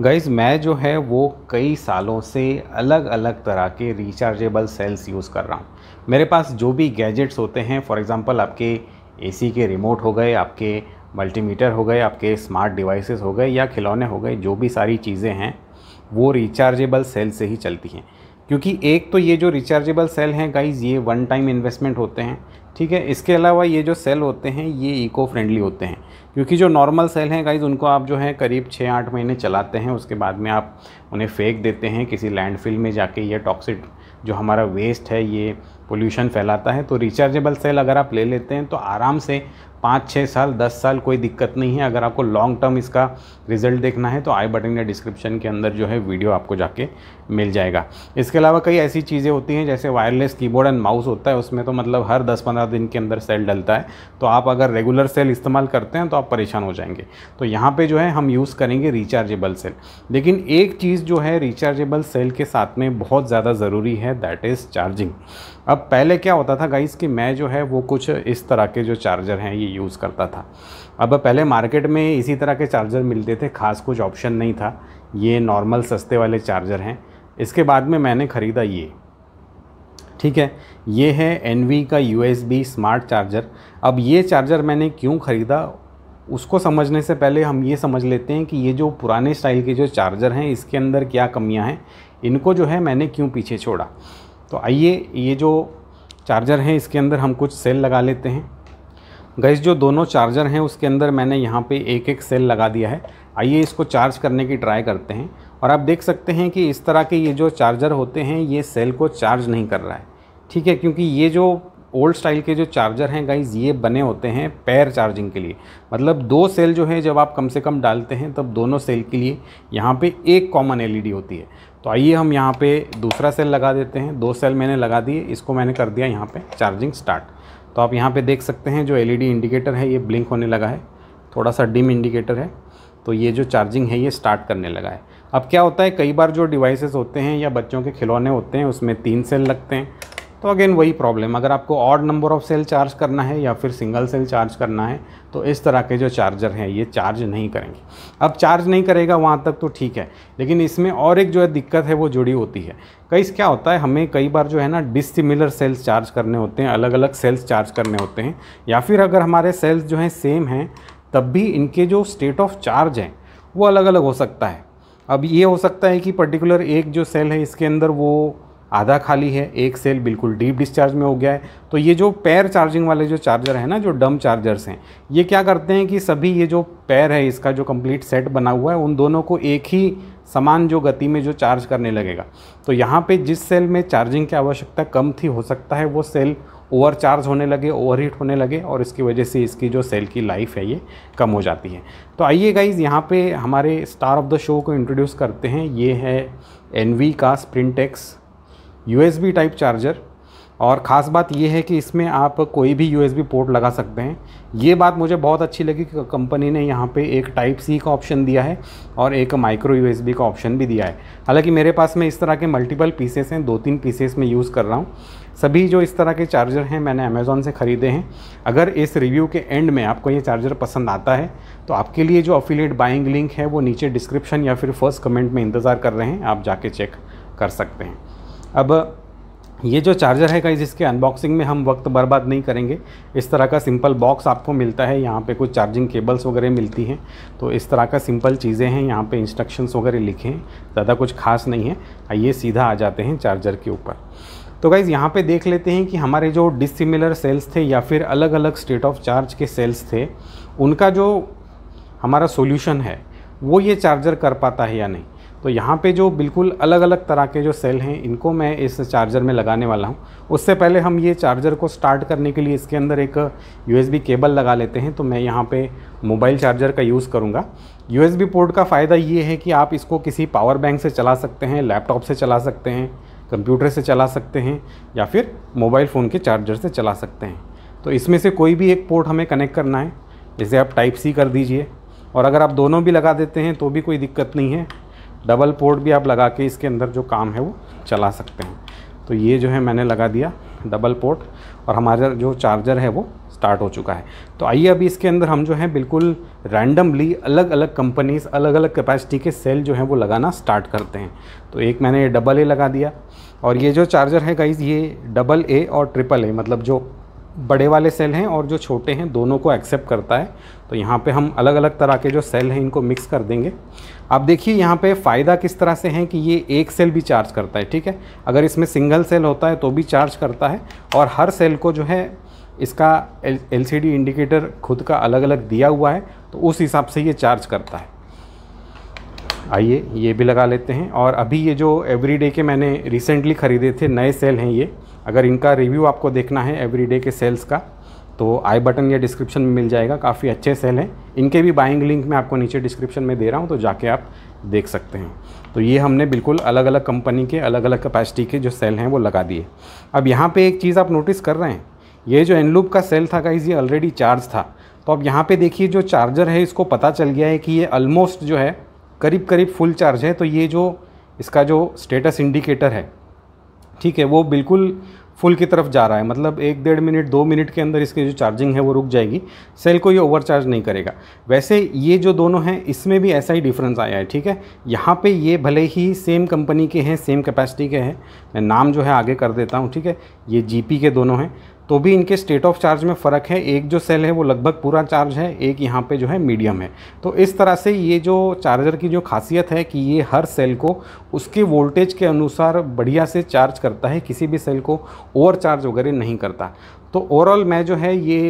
guys मैं जो है वो कई सालों से अलग अलग तरह के रिचार्जेबल सेल्स यूज़ कर रहा हूँ मेरे पास जो भी गैजेट्स होते हैं फॉर एग्ज़ाम्पल आपके एसी के रिमोट हो गए आपके मल्टीमीटर हो गए आपके स्मार्ट डिवाइसेस हो गए या खिलौने हो गए जो भी सारी चीज़ें हैं वो रिचार्जेबल सेल से ही चलती हैं क्योंकि एक तो ये जो रिचार्जेबल सेल हैं गाइज ये वन टाइम इन्वेस्टमेंट होते हैं ठीक है इसके अलावा ये जो सेल होते हैं ये इको फ्रेंडली होते हैं क्योंकि जो नॉर्मल सेल हैं गाइज उनको आप जो है करीब छः आठ महीने चलाते हैं उसके बाद में आप उन्हें फेंक देते हैं किसी लैंडफिल में जाके ये टॉक्सिक जो हमारा वेस्ट है ये पोल्यूशन फैलाता है तो रिचार्जेबल सेल अगर आप ले लेते हैं तो आराम से पाँच छः साल दस साल कोई दिक्कत नहीं है अगर आपको लॉन्ग टर्म इसका रिजल्ट देखना है तो आई बटन या डिस्क्रिप्शन के अंदर जो है वीडियो आपको जाके मिल जाएगा इसके अलावा कई ऐसी चीज़ें होती हैं जैसे वायरलेस कीबोर्ड एंड माउस होता है उसमें तो मतलब हर दस पंद्रह दिन के अंदर सेल डलता है तो आप अगर रेगुलर सेल इस्तेमाल करते हैं तो आप परेशान हो जाएंगे तो यहाँ पर जो है हम यूज़ करेंगे रिचार्जेबल सेल लेकिन एक चीज़ जो है रिचार्जेबल सेल के साथ में बहुत ज़्यादा ज़रूरी है दैट इज़ चार्जिंग अब पहले क्या होता था गाइस कि मैं जो है वो कुछ इस तरह के जो चार्जर हैं ये यूज़ करता था अब पहले मार्केट में इसी तरह के चार्जर मिलते थे खास कुछ ऑप्शन नहीं था ये नॉर्मल सस्ते वाले चार्जर हैं इसके बाद में मैंने ख़रीदा ये ठीक है ये है एन का यू स्मार्ट चार्जर अब ये चार्जर मैंने क्यों ख़रीदा उसको समझने से पहले हम ये समझ लेते हैं कि ये जो पुराने स्टाइल के जो चार्जर हैं इसके अंदर क्या कमियां हैं इनको जो है मैंने क्यों पीछे छोड़ा तो आइए ये जो चार्जर हैं इसके अंदर हम कुछ सेल लगा लेते हैं गैस जो दोनों चार्जर हैं उसके अंदर मैंने यहाँ पे एक एक सेल लगा दिया है आइए इसको चार्ज करने की ट्राई करते हैं और आप देख सकते हैं कि इस तरह के ये जो चार्जर होते हैं ये सेल को चार्ज नहीं कर रहा है ठीक है क्योंकि ये जो ओल्ड स्टाइल के जो चार्जर हैं गाइज ये बने होते हैं पैर चार्जिंग के लिए मतलब दो सेल जो है जब आप कम से कम डालते हैं तब दोनों सेल के लिए यहाँ पे एक कॉमन एलईडी होती है तो आइए हम यहाँ पे दूसरा सेल लगा देते हैं दो सेल मैंने लगा दिए इसको मैंने कर दिया यहाँ पे चार्जिंग स्टार्ट तो आप यहाँ पे देख सकते हैं जो एलईडी इंडिकेटर e है ये ब्लिंक होने लगा है थोड़ा सा डिम इंडिकेटर है तो ये जो चार्जिंग है ये स्टार्ट करने लगा है अब क्या होता है कई बार जो डिवाइसेस होते हैं या बच्चों के खिलौने होते हैं उसमें तीन सेल लगते हैं तो अगेन वही प्रॉब्लम अगर आपको odd number of cell charge करना है या फिर सिंगल सेल चार्ज करना है तो इस तरह के जो चार्जर हैं ये चार्ज नहीं करेंगे अब चार्ज नहीं करेगा वहाँ तक तो ठीक है लेकिन इसमें और एक जो है दिक्कत है वो जुड़ी होती है कई क्या होता है हमें कई बार जो है ना डिसिमिलर सेल्स चार्ज करने होते हैं अलग अलग सेल्स चार्ज करने होते हैं या फिर अगर हमारे सेल्स जो हैं सेम हैं तब भी इनके जो स्टेट ऑफ चार्ज हैं वो अलग अलग हो सकता है अब ये हो सकता है कि पर्टिकुलर एक जो सेल है इसके अंदर वो आधा खाली है एक सेल बिल्कुल डीप डिस्चार्ज में हो गया है तो ये जो पैर चार्जिंग वाले जो चार्जर है ना जो डम चार्जर्स हैं ये क्या करते हैं कि सभी ये जो पैर है इसका जो कंप्लीट सेट बना हुआ है उन दोनों को एक ही समान जो गति में जो चार्ज करने लगेगा तो यहाँ पर जिस सेल में चार्जिंग की आवश्यकता कम थी हो सकता है वो सेल ओवर चार्ज होने लगे ओवर हीट होने लगे और इसकी वजह से इसकी जो सेल की लाइफ है ये कम हो जाती है तो आइए गाइज यहाँ पे हमारे स्टार ऑफ द शो को इंट्रोड्यूस करते हैं ये है एन का स्प्रिंटेक्स यूएसबी टाइप चार्जर और ख़ास बात यह है कि इसमें आप कोई भी यूएसबी पोर्ट लगा सकते हैं ये बात मुझे बहुत अच्छी लगी कि कंपनी ने यहाँ पे एक टाइप सी का ऑप्शन दिया है और एक माइक्रो यूएसबी का ऑप्शन भी दिया है हालांकि मेरे पास में इस तरह के मल्टीपल पीसेस हैं दो तीन पीसेस में यूज़ कर रहा हूँ सभी जो इस तरह के चार्जर हैं मैंने अमेज़ोन से ख़रीदे हैं अगर इस रिव्यू के एंड में आपको ये चार्जर पसंद आता है तो आपके लिए जो अफिलेट बाइंग लिंक है वो नीचे डिस्क्रिप्शन या फिर फर्स्ट कमेंट में इंतज़ार कर रहे हैं आप जाके चेक कर सकते हैं अब ये जो चार्जर है गाइज इसके अनबॉक्सिंग में हम वक्त बर्बाद नहीं करेंगे इस तरह का सिंपल बॉक्स आपको मिलता है यहाँ पे कुछ चार्जिंग केबल्स वगैरह मिलती हैं तो इस तरह का सिंपल चीज़ें हैं यहाँ पे इंस्ट्रक्शंस वगैरह लिखे हैं ज़्यादा कुछ खास नहीं है आइए सीधा आ जाते हैं चार्जर के ऊपर तो गाइज़ यहाँ पे देख लेते हैं कि हमारे जो डिसिमिलर सेल्स थे या फिर अलग अलग स्टेट ऑफ चार्ज के सेल्स थे उनका जो हमारा सोल्यूशन है वो ये चार्जर कर पाता है या नहीं तो यहाँ पे जो बिल्कुल अलग अलग तरह के जो सेल हैं इनको मैं इस चार्जर में लगाने वाला हूँ उससे पहले हम ये चार्जर को स्टार्ट करने के लिए इसके अंदर एक यूएसबी केबल लगा लेते हैं तो मैं यहाँ पे मोबाइल चार्जर का यूज़ करूँगा यूएसबी पोर्ट का फ़ायदा ये है कि आप इसको किसी पावर बैंक से चला सकते हैं लैपटॉप से चला सकते हैं कंप्यूटर से चला सकते हैं या फिर मोबाइल फ़ोन के चार्जर से चला सकते हैं तो इसमें से कोई भी एक पोर्ट हमें कनेक्ट करना है जैसे आप टाइप सी कर दीजिए और अगर आप दोनों भी लगा देते हैं तो भी कोई दिक्कत नहीं है डबल पोर्ट भी आप लगा के इसके अंदर जो काम है वो चला सकते हैं तो ये जो है मैंने लगा दिया डबल पोर्ट और हमारा जो चार्जर है वो स्टार्ट हो चुका है तो आइए अभी इसके अंदर हम जो है बिल्कुल रैंडमली अलग अलग कंपनीज अलग अलग कैपेसिटी के सेल जो हैं वो लगाना स्टार्ट करते हैं तो एक मैंने डबल ए लगा दिया और ये जो चार्जर है गाइज ये डबल ए और ट्रिपल ए मतलब जो बड़े वाले सेल हैं और जो छोटे हैं दोनों को एक्सेप्ट करता है तो यहाँ पे हम अलग अलग तरह के जो सेल हैं इनको मिक्स कर देंगे आप देखिए यहाँ पे फ़ायदा किस तरह से है कि ये एक सेल भी चार्ज करता है ठीक है अगर इसमें सिंगल सेल होता है तो भी चार्ज करता है और हर सेल को जो है इसका एल इंडिकेटर खुद का अलग अलग दिया हुआ है तो उस हिसाब से ये चार्ज करता है आइए ये भी लगा लेते हैं और अभी ये जो एवरीडे के मैंने रिसेंटली ख़रीदे थे नए सेल हैं ये अगर इनका रिव्यू आपको देखना है एवरीडे के सेल्स का तो आई बटन या डिस्क्रिप्शन में मिल जाएगा काफ़ी अच्छे सेल हैं इनके भी बाइंग लिंक मैं आपको नीचे डिस्क्रिप्शन में दे रहा हूँ तो जाके आप देख सकते हैं तो ये हमने बिल्कुल अलग अलग कंपनी के अलग अलग कैपेसिटी के जो सेल हैं वो लगा दिए अब यहाँ पे एक चीज़ आप नोटिस कर रहे हैं ये जो एनलूप का सेल था का ये ऑलरेडी चार्ज था तो अब यहाँ पर देखिए जो चार्जर है इसको पता चल गया है कि ये ऑलमोस्ट जो है करीब करीब फुल चार्ज है तो ये जो इसका जो स्टेटस इंडिकेटर है ठीक है वो बिल्कुल फुल की तरफ जा रहा है मतलब एक डेढ़ मिनट दो मिनट के अंदर इसकी जो चार्जिंग है वो रुक जाएगी सेल को ये ओवरचार्ज नहीं करेगा वैसे ये जो दोनों हैं इसमें भी ऐसा ही डिफरेंस आया है ठीक है यहाँ पे ये भले ही सेम कंपनी के हैं सेम कैपेसिटी के हैं मैं नाम जो है आगे कर देता हूँ ठीक है ये जी के दोनों हैं तो भी इनके स्टेट ऑफ चार्ज में फ़र्क है एक जो सेल है वो लगभग पूरा चार्ज है एक यहाँ पे जो है मीडियम है तो इस तरह से ये जो चार्जर की जो खासियत है कि ये हर सेल को उसके वोल्टेज के अनुसार बढ़िया से चार्ज करता है किसी भी सेल को ओवर चार्ज वगैरह नहीं करता तो ओवरऑल मैं जो है ये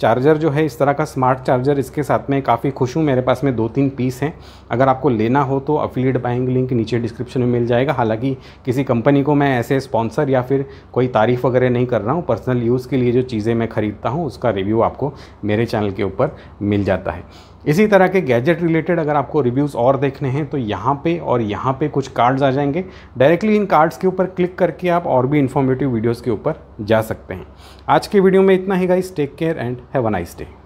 चार्जर जो है इस तरह का स्मार्ट चार्जर इसके साथ में काफ़ी खुश हूँ मेरे पास में दो तीन पीस हैं अगर आपको लेना हो तो अफिलिएट बाइंग लिंक नीचे डिस्क्रिप्शन में मिल जाएगा हालांकि किसी कंपनी को मैं ऐसे स्पॉन्सर या फिर कोई तारीफ़ वगैरह नहीं कर रहा हूँ पर्सनल यूज़ के लिए जो चीज़ें मैं ख़रीदता हूँ उसका रिव्यू आपको मेरे चैनल के ऊपर मिल जाता है इसी तरह के गैजेट रिलेटेड अगर आपको रिव्यूज़ और देखने हैं तो यहाँ पे और यहाँ पे कुछ कार्ड्स आ जाएंगे डायरेक्टली इन कार्ड्स के ऊपर क्लिक करके आप और भी इन्फॉर्मेटिव वीडियोज़ के ऊपर जा सकते हैं आज के वीडियो में इतना ही guys take care and have a nice day